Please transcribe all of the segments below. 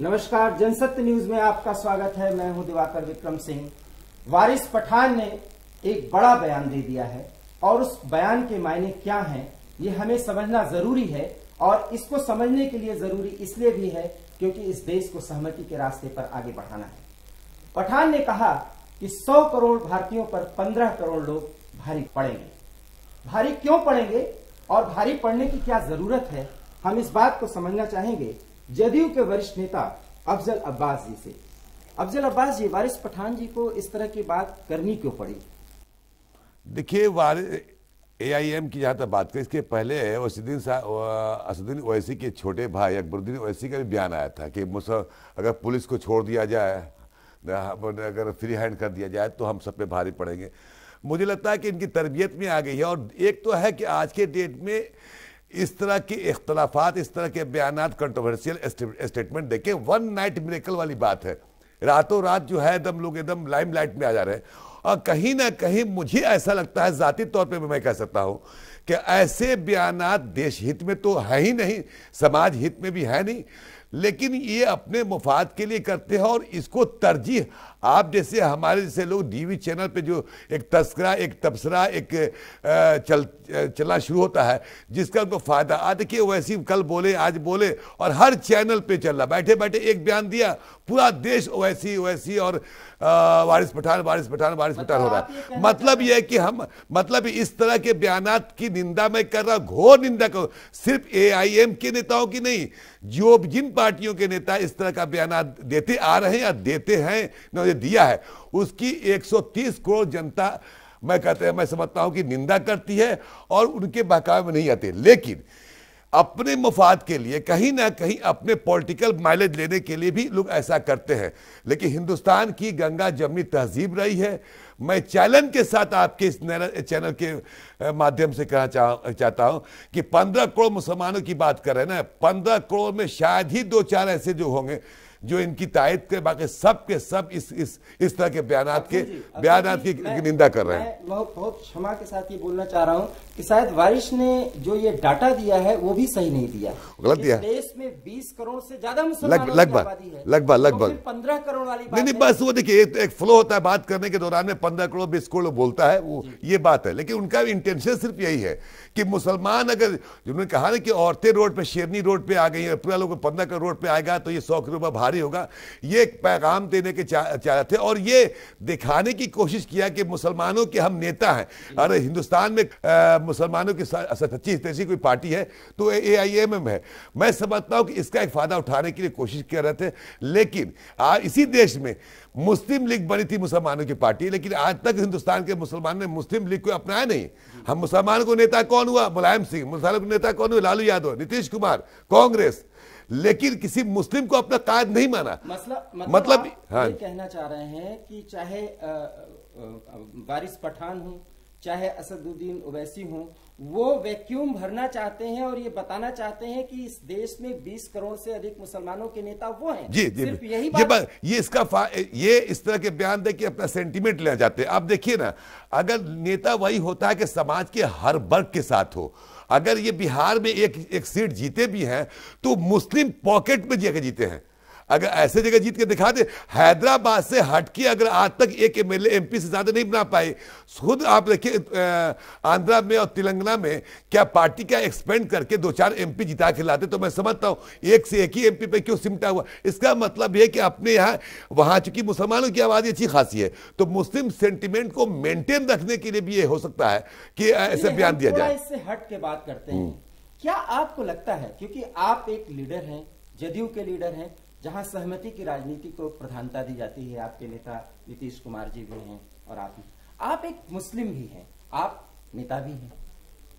नमस्कार जनसत्य न्यूज में आपका स्वागत है मैं हूं दिवाकर विक्रम सिंह वारिस पठान ने एक बड़ा बयान दे दिया है और उस बयान के मायने क्या हैं ये हमें समझना जरूरी है और इसको समझने के लिए जरूरी इसलिए भी है क्योंकि इस देश को सहमति के रास्ते पर आगे बढ़ाना है पठान ने कहा कि 100 करोड़ भारतीयों पर 15 करोड़ लोग भारी पड़ेंगे भारी क्यों पड़ेंगे और भारी पड़ने की क्या जरूरत है हम इस बात को समझना चाहेंगे जदयू के वरिष्ठ नेता अफजल अब्बास जी से अफजल अब्बास जी वारिस पठान जी को इस तरह की बात करनी क्यों पड़ी देखिए ए आई एम की जहाँ तक बात करें इसके पहले वसीदीन असुद्दीन ओवैसी के छोटे भाई अकबरुद्दीन ओवैसी का भी बयान आया था कि मुस अगर पुलिस को छोड़ दिया जाए अगर फ्री हैंड कर दिया जाए तो हम सब पे भारी पड़ेंगे मुझे लगता है कि इनकी तरबियत में आ गई है और एक तो है कि आज के डेट में इस तरह के इख्तलाफात इस तरह के बयान कंट्रोवर्शियल स्टेटमेंट देखे वन नाइट मेरेकल वाली बात है रातों रात जो है एकदम लोग एकदम लाइम लाइट में आ जा रहे हैं और कहीं ना कहीं मुझे ऐसा लगता है ज़ाती तौर पे भी मैं कह सकता हूँ कि ऐसे बयान देश हित में तो है ही नहीं समाज हित में भी है नहीं लेकिन ये अपने मुफाद के लिए करते हैं और इसको तरजीह आप जैसे हमारे जैसे लोग टीवी चैनल पे जो एक तस्करा एक तबसरा एक चल चलना शुरू होता है जिसका उनको फ़ायदा आ देखिए वैसी कल बोले आज बोले और हर चैनल पे चल रहा बैठे बैठे एक बयान दिया पूरा देश वैसी वैसी और वारिस पठान वारिस पठान वारिस पठान हो मतलब रहा है मतलब यह है कि हम मतलब इस तरह के बयान की निंदा मैं कर रहा घोर निंदा कर सिर्फ ए आई एम के नेताओं की नहीं जो जिन पार्टियों के नेता इस तरह का बयान देते आ रहे हैं या देते हैं उन्होंने दिया है उसकी 130 करोड़ जनता मैं कहते हैं मैं समझता हूं कि निंदा करती है और उनके बहकावे में नहीं आते लेकिन अपने मुफाद के लिए कहीं ना कहीं अपने पॉलिटिकल माइलेज लेने के लिए भी लोग ऐसा करते हैं लेकिन हिंदुस्तान की गंगा जमनी तहजीब रही है मैं चैलेंज के साथ आपके इस चैनल के माध्यम से कहना चाह चाहता हूं कि पंद्रह करोड़ मुसलमानों की बात कर रहे हैं ना पंद्रह करोड़ में शायद ही दो चार ऐसे जो होंगे जो इनकी तायद के बाकी सब के सब इस इस इस तरह के बयान के बयान की निंदा कर रहे हैं मैं बहुत क्षमा के साथ ये बोलना चाह रहा हूँ कि शायद वारिश ने जो ये डाटा दिया है वो भी सही नहीं दिया गलत दिया देश में 20 करोड़ से ज्यादा मुसलमान लगभग लगभग लगभग पंद्रह करोड़ वाली नहीं नहीं बस वो देखिए एक, तो एक फ्लो होता है बात करने के दौरान में पंद्रह करोड़ बीस करोड़ बोलता है वो ये बात है लेकिन उनका इंटेंशन सिर्फ यही है कि मुसलमान अगर जिन्होंने कहा ना कि औरतें रोड पे शेरनी रोड पे आ गई है पूरा लोग पंद्रह करोड़ रोड पे आएगा तो ये सौ करोड़ भारी ही होगा ये एक पैगाम देने के चाह चा थे और ये दिखाने की कोशिश किया कि मुसलमानों के हम नेता हैं अरे हिंदुस्तान में मुसलमानों की सच्ची तेजी कोई पार्टी है तो ए आई एम एम है मैं समझता हूँ कि इसका एक फ़ायदा उठाने के लिए कोशिश कर रहे थे लेकिन आ, इसी देश में मुस्लिम लीग बनी थी मुसलमानों की पार्टी लेकिन आज तक हिंदुस्तान के मुसलमान ने मुस्लिम लीग को अपनाया नहीं हम मुसलमान को नेता कौन हुआ मुलायम सिंह मुसलमान को नेता कौन हुआ लालू यादव नीतीश कुमार कांग्रेस लेकिन किसी मुस्लिम को अपना कायद नहीं माना मसला मतलब, मतलब हाँ कहना चाह रहे हैं कि चाहे बारिश पठान हो चाहे असदुद्दीन ओवैसी हो वो वैक्यूम भरना चाहते हैं और ये बताना चाहते हैं कि इस देश में 20 करोड़ से अधिक मुसलमानों के नेता वो हैं जी, जी, सिर्फ यही ये, बात, ये इसका ये इस तरह के बयान दे कि अपना सेंटीमेंट ले जाते हैं आप देखिए ना अगर नेता वही होता है कि समाज के हर वर्ग के साथ हो अगर ये बिहार में एक एक सीट जीते भी हैं तो मुस्लिम पॉकेट में जगह जीते हैं अगर ऐसे जगह जीत के दिखा दे हैदराबाद से हटके अगर आज तक एक एम एल से ज़्यादा नहीं बना पाए खुद आप देखिए आंध्रा में और तेलंगाना में क्या पार्टी का एक्सपेंड करके दो चार एमपी जिता के लाते तो मैं समझता हूँ एक से एक ही एमपी पे क्यों सिमटा हुआ इसका मतलब यह कि अपने यहाँ वहां चूंकि मुसलमानों की आबादी अच्छी खासी है तो मुस्लिम सेंटिमेंट को मेंटेन रखने के लिए भी ये हो सकता है कि ऐसे बयान दिया जाए इससे हट के बात करते हैं हम्म। क्या आपको लगता है क्योंकि आप एक लीडर हैं जदयू के लीडर हैं जहां सहमति की राजनीति को प्रधानता दी जाती है आपके नेता नीतीश कुमार जी भी हैं और आप आप एक मुस्लिम भी हैं आप नेता भी हैं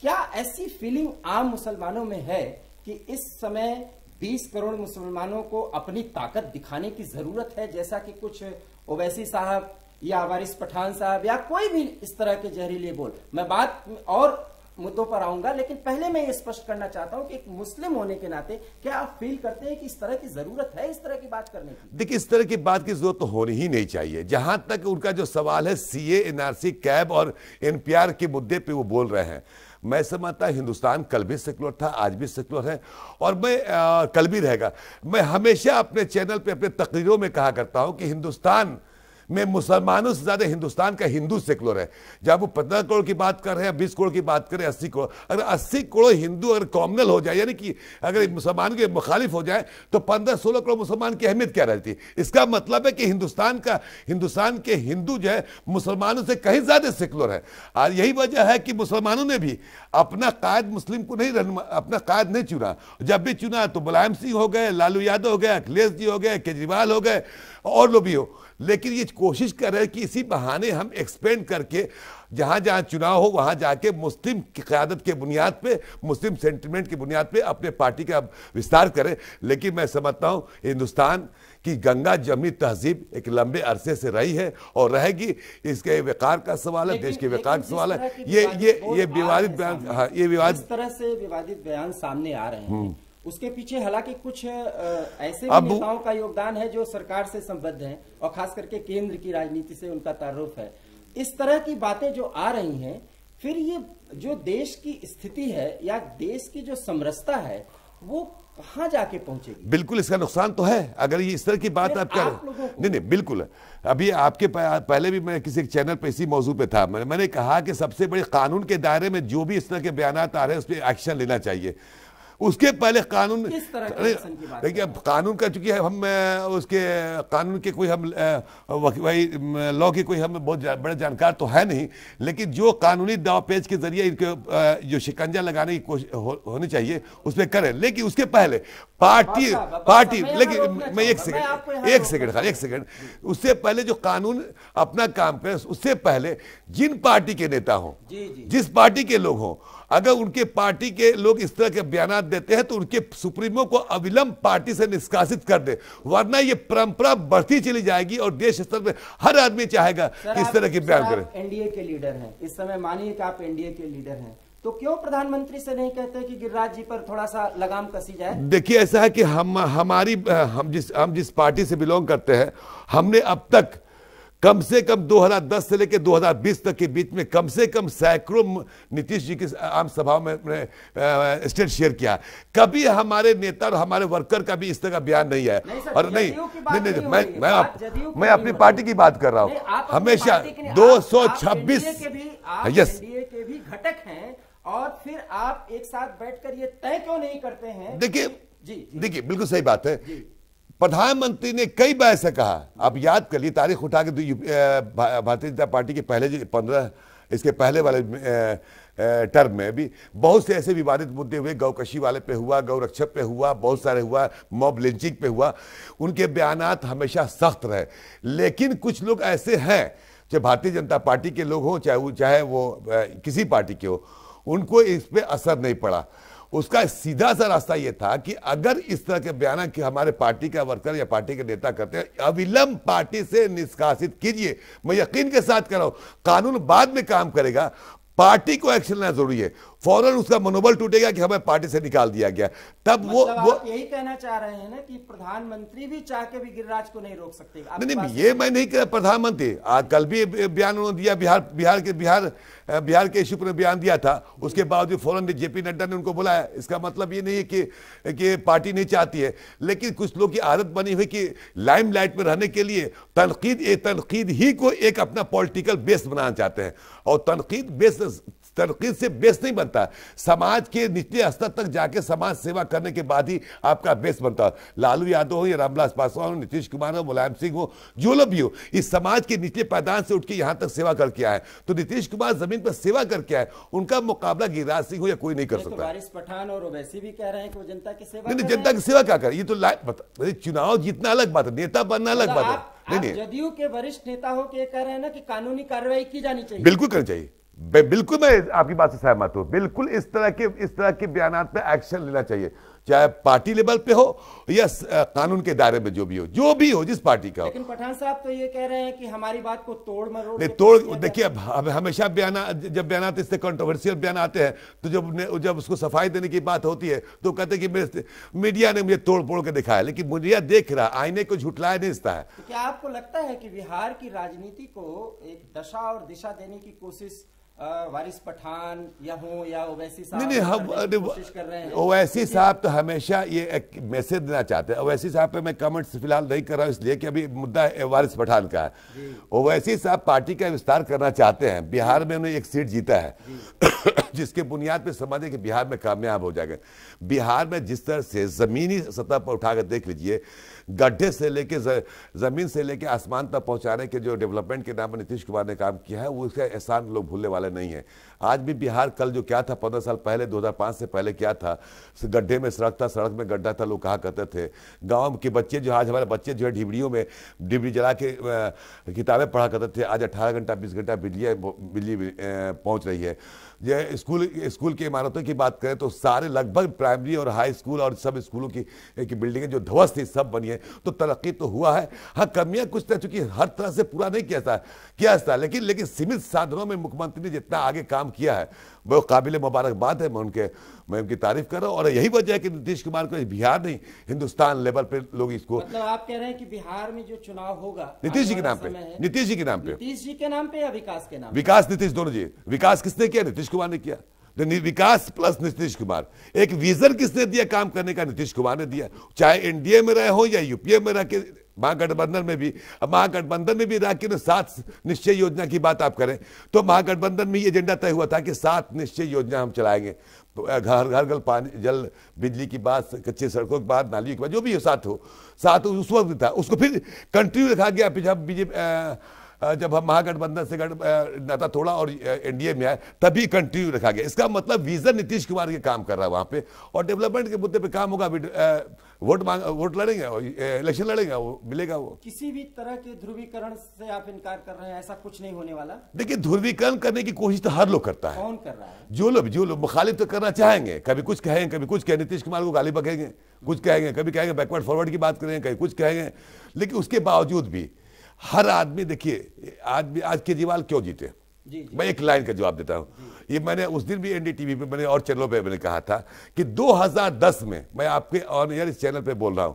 क्या ऐसी फीलिंग आम मुसलमानों में है कि इस समय 20 करोड़ मुसलमानों को अपनी ताकत दिखाने की जरूरत है जैसा कि कुछ ओवैसी साहब या वारिस पठान साहब या कोई भी इस तरह के जहरीले बोल मैं बात और मुद्दों पर आऊंगा लेकिन पहले मैं ये स्पष्ट करना चाहता हूं कि एक मुस्लिम होने के नाते क्या आप फील करते हैं कि इस तरह की जरूरत है इस तरह की बात करने की देखिए इस तरह की बात की जरूरत तो होनी ही नहीं चाहिए जहां तक उनका जो सवाल है सीए एनआरसी कैब और एनपीआर के मुद्दे पे वो बोल रहे हैं मैं समझता हिंदुस्तान कल भी सेकुलर था आज भी सेकुलर है और मैं आ, कल भी रहेगा मैं हमेशा अपने चैनल पे अपने तकरीरों में कहा करता हूं कि हिंदुस्तान में मुसलमानों से ज़्यादा हिंदुस्तान का हिंदू सेकुलर है जब वो पंद्रह करोड़ की बात कर रहे हैं बीस करोड़ की बात कर रहे हैं अस्सी करोड़ अगर अस्सी करोड़ हिंदू अगर कॉमनल हो जाए यानी कि अगर मुसलमान के मुखालिफ हो जाए तो पंद्रह सोलह करोड़ मुसलमान की अहमियत क्या रहती है इसका मतलब है कि हिंदुस्तान का हिंदुस्तान के हिंदू जो है मुसलमानों से कहीं ज़्यादा सेकुलर है और यही वजह है कि मुसलमानों ने भी अपना कायद मुस्लिम को नहीं अपना कायद नहीं चुना जब भी चुना तो मुलायम सिंह हो गए लालू यादव हो गए अखिलेश जी हो गए केजरीवाल हो गए और लोग भी हो लेकिन ये कोशिश कर रहे हैं कि इसी बहाने हम एक्सपेंड करके जहाँ जहाँ चुनाव हो वहाँ जाके मुस्लिम क्यादत के बुनियाद पे मुस्लिम सेंटिमेंट की बुनियाद पे अपने पार्टी का विस्तार करें लेकिन मैं समझता हूँ हिंदुस्तान कि गंगा जमनी तहजीब एक लंबे अरसे से रही है और रहेगी इसके विकार का सवाल है देश के विकार का सवाल है ये ये ये विवादित बयान हाँ ये विवाद तरह से विवादित बयान सामने आ रहे हैं हम्म। उसके पीछे हालांकि कुछ ऐसे नेताओं का योगदान है जो सरकार से संबद्ध हैं और खास करके केंद्र की राजनीति से उनका तारुफ है इस तरह की बातें जो आ रही हैं फिर ये जो देश की स्थिति है या देश की जो समरसता है वो कहाँ जाके पहुंचेगी बिल्कुल इसका नुकसान तो है अगर ये इस तरह की बात आप कर नहीं नहीं बिल्कुल अभी आपके पहले भी मैं किसी चैनल पे इसी मौजू पे था मैंने मैंने कहा कि सबसे बड़े कानून के दायरे में जो भी इस तरह के बयान आ रहे हैं उस पर एक्शन लेना चाहिए उसके पहले कानून देखिए अब कानून का चूंकि हम उसके कानून के कोई हम वही लॉ के कोई हम बहुत जा, बड़े जानकार तो है नहीं लेकिन जो कानूनी दाव पेज के जरिए इनके जो शिकंजा लगाने की कोशिश हो, होनी चाहिए उसमें करें लेकिन उसके पहले पार्टी पार्टी लेकिन मैं एक सेकेंड एक सेकेंड खाली एक सेकेंड उससे पहले जो कानून अपना काम करें उससे पहले जिन पार्टी के नेता हों जिस पार्टी के लोग हों अगर उनके पार्टी के लोग इस तरह के बयान देते हैं तो उनके सुप्रीमो को अविलंब पार्टी से निष्कासित कर दे वरना ये परंपरा बढ़ती चली जाएगी और देश स्तर पर हर आदमी चाहेगा कि इस तरह के बयान करें एनडीए के लीडर हैं इस समय मानिए कि आप एनडीए के लीडर हैं तो क्यों प्रधानमंत्री से नहीं कहते कि गिरिराज जी पर थोड़ा सा लगाम कसी जाए देखिए ऐसा है कि हम हमारी हम जिस हम जिस पार्टी से बिलोंग करते हैं हमने अब तक कम से कम 2010 से लेकर 2020 तक के बीच में कम से कम सैकड़ों नीतीश जी की आम सभाओं में स्टेट शेयर किया कभी हमारे नेता और हमारे वर्कर का भी इस तरह का बयान नहीं है नहीं और नहीं नहीं, नहीं, नहीं, मैं मैं आप, मैं अपनी पार्टी की बात कर रहा हूँ हमेशा दो सौ छब्बीस यस हाँ, घटक है और फिर आप एक साथ बैठकर ये तय क्यों नहीं करते हैं देखिए देखिए बिल्कुल सही बात है प्रधानमंत्री ने कई बार ऐसा कहा आप याद कर लिए तारीख उठा के तो भारतीय जनता पार्टी के पहले पंद्रह इसके पहले वाले टर्म में भी बहुत से ऐसे विवादित मुद्दे हुए गौकशी वाले पे हुआ गौरक्षक पे हुआ बहुत सारे हुआ मॉब लिंचिंग पे हुआ उनके बयान हमेशा सख्त रहे लेकिन कुछ लोग ऐसे हैं चाहे भारतीय जनता पार्टी के लोग हों चाहे वो चाहे वो किसी पार्टी के हो उनको इस पर असर नहीं पड़ा उसका सीधा सा रास्ता यह था कि अगर इस तरह के बयान कि हमारे पार्टी का वर्कर या पार्टी के नेता करते हैं अविलंब पार्टी से निष्कासित कीजिए मैं यकीन के साथ कह रहा हूं कानून बाद में काम करेगा पार्टी को एक्शन लेना जरूरी है फौरन उसका मनोबल टूटेगा कि हमें पार्टी से निकाल दिया गया तब मतलब वो वो यही कहना चाह रहे हैं ना कि प्रधानमंत्री भी चाह के भी गिरिराज को नहीं रोक सकते नहीं नहीं ये मैं नहीं कह रहा प्रधानमंत्री कल भी बयान उन्होंने दिया बिहार बिहार के बिहार बिहार के इश्यू पर बयान दिया था उसके बावजूद फौरन जेपी नड्डा ने उनको बुलाया इसका मतलब ये नहीं है कि कि पार्टी नहीं चाहती है लेकिन कुछ लोग की आदत बनी हुई कि लाइमलाइट में रहने के लिए तनकीद तनकीद ही को एक अपना पॉलिटिकल बेस बनाना चाहते हैं और तनकीद बेस तरकीब से बेस नहीं बनता समाज के निचले स्तर तक जाके समाज सेवा करने के बाद ही आपका बेस बनता लालू यादव हो या रामविलास पासवान हो नीतीश कुमार हो मुलायम सिंह हो जो लोग भी हो इस समाज के निचले पैदान से उठ के यहाँ तक सेवा करके आए तो नीतीश कुमार जमीन पर सेवा करके आए उनका मुकाबला गिरिराज सिंह हो या कोई नहीं कर सकता पठान और जनता की सेवा जनता की सेवा क्या कर ये तो चुनाव जीतना अलग बात है नेता बनना अलग मतलब बात है जदयू के वरिष्ठ नेता हो के कह रहे हैं ना कि कानूनी कार्रवाई की जानी चाहिए बिल्कुल करनी चाहिए बिल्कुल मैं आपकी बात से सहमत हूं बिल्कुल इस तरह के इस तरह के बयान पर एक्शन लेना चाहिए चाहे पार्टी लेवल पे हो या कानून के दायरे में जो भी हो जो भी हो जिस पार्टी का हो लेकिन पठान साहब तो ये कह रहे हैं कि हमारी बात को तोड़ मरोड़ नहीं तोड़ देखिए अब हमेशा बयान जब बयान इससे कंट्रोवर्सियल बयान आते हैं तो जब जब उसको सफाई देने की बात होती है तो कहते हैं कि मीडिया ने मुझे तोड़ फोड़ के दिखाया लेकिन मीडिया देख रहा आईने को झुटलाया नहीं इसका है तो क्या आपको लगता है कि बिहार की राजनीति को एक दशा और दिशा देने की कोशिश वारिस पठान या हों या ओवैसी साहब नहीं नहीं कर रहे हैं ओवैसी साहब तो हमेशा ये एक मैसेज देना चाहते हैं ओवैसी साहब पे मैं कमेंट्स फिलहाल नहीं कर रहा हूँ इसलिए कि अभी मुद्दा वारिस पठान का है ओवैसी साहब पार्टी का विस्तार करना चाहते हैं बिहार में उन्हें एक सीट जीता है जिसके बुनियाद पर समझें कि बिहार में कामयाब हो जाएगा बिहार में जिस तरह से ज़मीनी सतह पर उठाकर देख लीजिए गड्ढे से लेके ज़मीन से लेके आसमान तक पहुंचाने के जो डेवलपमेंट के नाम पर नीतीश कुमार ने काम किया है उसका एहसान लोग भूलने वाले नहीं है आज भी बिहार कल जो क्या था पंद्रह साल पहले दो से पहले क्या था गड्ढे में सड़क था सड़क में गड्ढा था लोग कहा करते थे गाँव के बच्चे जो आज हमारे बच्चे जो है डिबड़ियों में डिबड़ी जला के किताबें पढ़ा करते थे आज अट्ठारह घंटा बीस घंटा बिजली बिजली पहुँच रही है यह स्कूल स्कूल की इमारतों की बात करें तो सारे लगभग प्राइमरी और हाई स्कूल और सब स्कूलों की, एक बिल्डिंगें जो ध्वस्त थी सब बनी है तो तरक्की तो हुआ है हाँ कमियां कुछ तरह चूंकि हर तरह से पूरा नहीं किया था किया था लेकिन लेकिन सीमित साधनों में मुख्यमंत्री ने जितना आगे काम किया है वो काबिल मुबारकबाद है मैं उनके मैं उनकी तारीफ कर रहा हूँ और यही वजह है कि नीतीश कुमार को बिहार नहीं हिंदुस्तान लेवल पर लोग इसको मतलब आप कह रहे हैं कि बिहार में जो चुनाव होगा नीतीश जी के नाम पे नीतीश जी के नाम पे नीतीश जी के नाम पे या विकास के नाम विकास नीतीश दोनों जी विकास किसने किया नीतीश नीतीश कुमार ने किया विकास प्लस नीतीश कुमार एक विजन किसने दिया काम करने का नीतीश कुमार ने दिया चाहे एनडीए में रहे हो या यूपीए में रह के महागठबंधन में भी महागठबंधन में भी राखी ने सात निश्चय योजना की बात आप करें तो महागठबंधन में ये एजेंडा तय हुआ था कि सात निश्चय योजना हम चलाएंगे घर घर घर पानी जल बिजली की बात कच्चे सड़कों की बात नालियों की बात जो भी हो साथ हो साथ उस वक्त था उसको फिर कंटिन्यू रखा गया जब बीजेपी जब हम महागठबंधन से नाता थोड़ा और एनडीए में आए तभी कंटिन्यू रखा गया इसका मतलब विजन नीतीश कुमार के काम कर रहा है वहाँ पे और डेवलपमेंट के मुद्दे पे काम होगा वोट मांग वोट लड़ेंगे इलेक्शन लड़ेंगे वो मिलेगा वो किसी भी तरह के ध्रुवीकरण से आप इनकार कर रहे हैं ऐसा कुछ नहीं होने वाला देखिए ध्रुवीकरण करने की कोशिश तो हर लोग करता है कौन कर रहा है जो लोग जो लोग मुखालिफ तो करना चाहेंगे कभी कुछ कहेंगे कभी कुछ कहें नीतीश कुमार को गाली बकेंगे कुछ कहेंगे कभी कहेंगे बैकवर्ड फॉरवर्ड की बात करेंगे कभी कुछ कहेंगे लेकिन उसके बावजूद भी हर आदमी देखिए आज भी आज केजरीवाल क्यों जीते जी, जी, मैं एक लाइन का जवाब देता हूं ये मैंने उस दिन भी एनडीटीवी पे मैंने और चैनलों पे मैंने कहा था कि 2010 में मैं आपके ऑन एयर इस चैनल पे बोल रहा हूं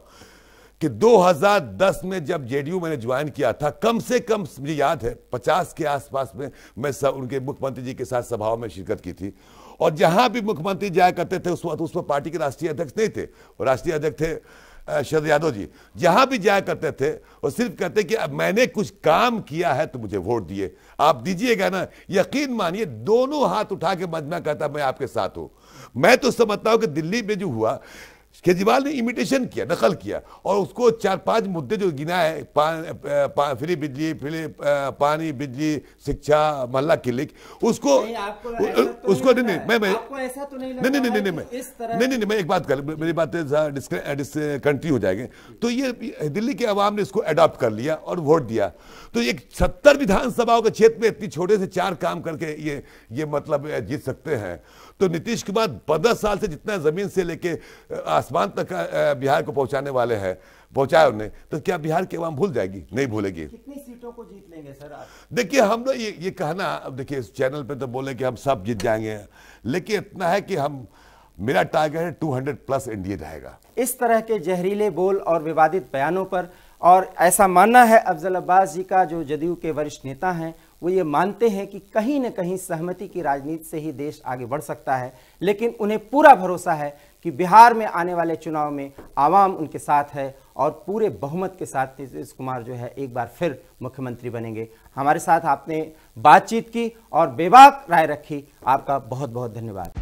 कि 2010 में जब जेडीयू मैंने ज्वाइन किया था कम से कम मुझे याद है 50 के आसपास में मैं सब उनके मुख्यमंत्री जी के साथ सभाओं में शिरकत की थी और जहां भी मुख्यमंत्री जाया करते थे उस वक्त उस पार्टी के राष्ट्रीय अध्यक्ष नहीं थे राष्ट्रीय अध्यक्ष थे शरद यादव जी जहां भी जाया करते थे वो सिर्फ कहते कि अब मैंने कुछ काम किया है तो मुझे वोट दिए आप दीजिएगा ना यकीन मानिए दोनों हाथ उठा के मजमा कहता मैं आपके साथ हूं मैं तो समझता हूं कि दिल्ली में जो हुआ केजरीवाल ने इमिटेशन किया नकल किया और उसको चार पांच मुद्दे जो गिना है पा, पा, फ्री बिजली फ्री पानी बिजली शिक्षा मोहल्ला क्लिनिक उसको तो उसको नहीं नहीं मैं मैं तो नहीं नहीं नहीं नहीं नहीं नहीं मैं एक बात कर मेरी बात कंट्री हो जाएगी तो ये दिल्ली के आवाम ने इसको अडॉप्ट कर लिया और वोट दिया तो एक सत्तर विधानसभाओं के क्षेत्र में इतनी छोटे से चार काम करके ये ये मतलब जीत सकते हैं तो नीतीश कुमार पंद्रह साल से जितना जमीन से लेके आसमान तक बिहार को पहुंचाने वाले हैं पहुंचाए उन्हें तो क्या बिहार की आवाम भूल जाएगी नहीं भूलेगी कितनी सीटों को जीत लेंगे सर देखिए हम लोग ये ये कहना अब देखिए इस चैनल पे तो बोले कि हम सब जीत जाएंगे लेकिन इतना है कि हम मेरा टारगेट है टू प्लस एनडीए जाएगा इस तरह के जहरीले बोल और विवादित बयानों पर और ऐसा मानना है अफजल अब्बास जी का जो जदयू के वरिष्ठ नेता हैं वो ये मानते हैं कि कहीं न कहीं सहमति की राजनीति से ही देश आगे बढ़ सकता है लेकिन उन्हें पूरा भरोसा है कि बिहार में आने वाले चुनाव में आवाम उनके साथ है और पूरे बहुमत के साथ नीतीश कुमार जो है एक बार फिर मुख्यमंत्री बनेंगे हमारे साथ आपने बातचीत की और बेबाक राय रखी आपका बहुत बहुत धन्यवाद